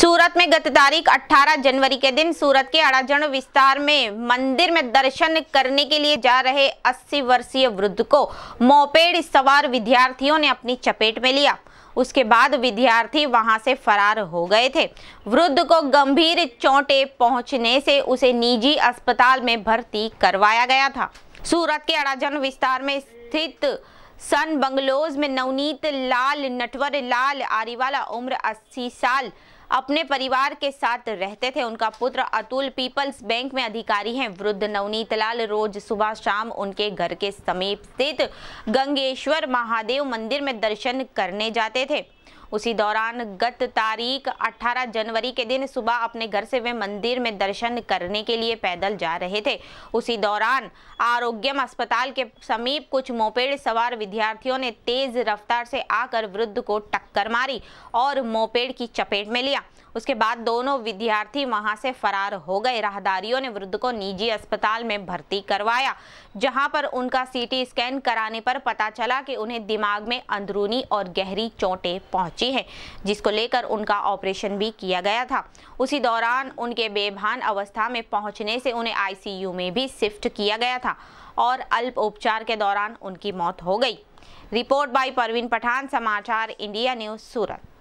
सूरत में गत तारीख 18 जनवरी के दिन सूरत के अड़ाजण विस्तार में मंदिर में दर्शन करने के लिए जा रहे 80 वर्षीय वृद्ध को मोपेड सवार विद्यार्थियों ने अपनी चपेट में लिया उसके बाद विद्यार्थी वहां से फरार हो गए थे वृद्ध को गंभीर चोटें पहुंचने से उसे निजी अस्पताल में भर्ती करवाया गया था सूरत के अड़ाजन विस्तार में स्थित सन बंगलोज में नवनीत लाल नटवर लाल आरीवाला उम्र 80 साल अपने परिवार के साथ रहते थे उनका पुत्र अतुल पीपल्स बैंक में अधिकारी हैं वृद्ध नवनीत लाल रोज सुबह शाम उनके घर के समीप स्थित गंगेश्वर महादेव मंदिर में दर्शन करने जाते थे उसी दौरान गत तारीख 18 जनवरी के दिन सुबह अपने घर से वे मंदिर में दर्शन करने के लिए पैदल जा रहे थे उसी दौरान आरोग्यम अस्पताल के समीप कुछ मोपेड सवार विद्यार्थियों ने तेज रफ्तार से आकर वृद्ध को टक्कर मारी और मोपेड की चपेट में लिया उसके बाद दोनों विद्यार्थी वहां से फरार हो गए राहदारियों ने वृद्ध को निजी अस्पताल में भर्ती करवाया जहां पर उनका सीटी स्कैन कराने पर पता चला कि उन्हें दिमाग में अंदरूनी और गहरी चोटें पहुंची हैं जिसको लेकर उनका ऑपरेशन भी किया गया था उसी दौरान उनके बेभान अवस्था में पहुंचने से उन्हें आई में भी शिफ्ट किया गया था और अल्प उपचार के दौरान उनकी मौत हो गई रिपोर्ट बाय परवीन पठान समाचार इंडिया न्यूज़ सूरत